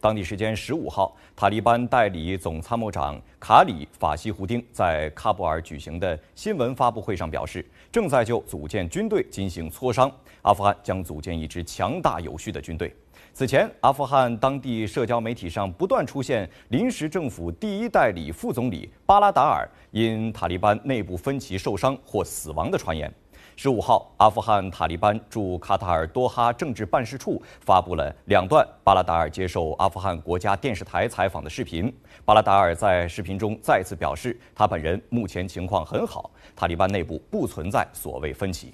当地时间十五号，塔利班代理总参谋长卡里法西胡丁在喀布尔举行的新闻发布会上表示，正在就组建军队进行磋商。阿富汗将组建一支强大有序的军队。此前，阿富汗当地社交媒体上不断出现临时政府第一代理副总理巴拉达尔因塔利班内部分歧受伤或死亡的传言。十五号，阿富汗塔利班驻卡塔尔多哈政治办事处发布了两段巴拉达尔接受阿富汗国家电视台采访的视频。巴拉达尔在视频中再次表示，他本人目前情况很好，塔利班内部不存在所谓分歧。